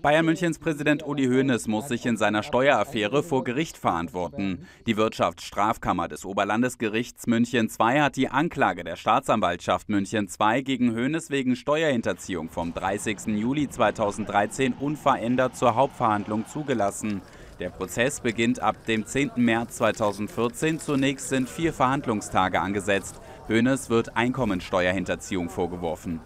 Bayern Münchens Präsident Uli Hoeneß muss sich in seiner Steueraffäre vor Gericht verantworten. Die Wirtschaftsstrafkammer des Oberlandesgerichts München II hat die Anklage der Staatsanwaltschaft München II gegen Hoeneß wegen Steuerhinterziehung vom 30. Juli 2013 unverändert zur Hauptverhandlung zugelassen. Der Prozess beginnt ab dem 10. März 2014. Zunächst sind vier Verhandlungstage angesetzt. Hoeneß wird Einkommensteuerhinterziehung vorgeworfen.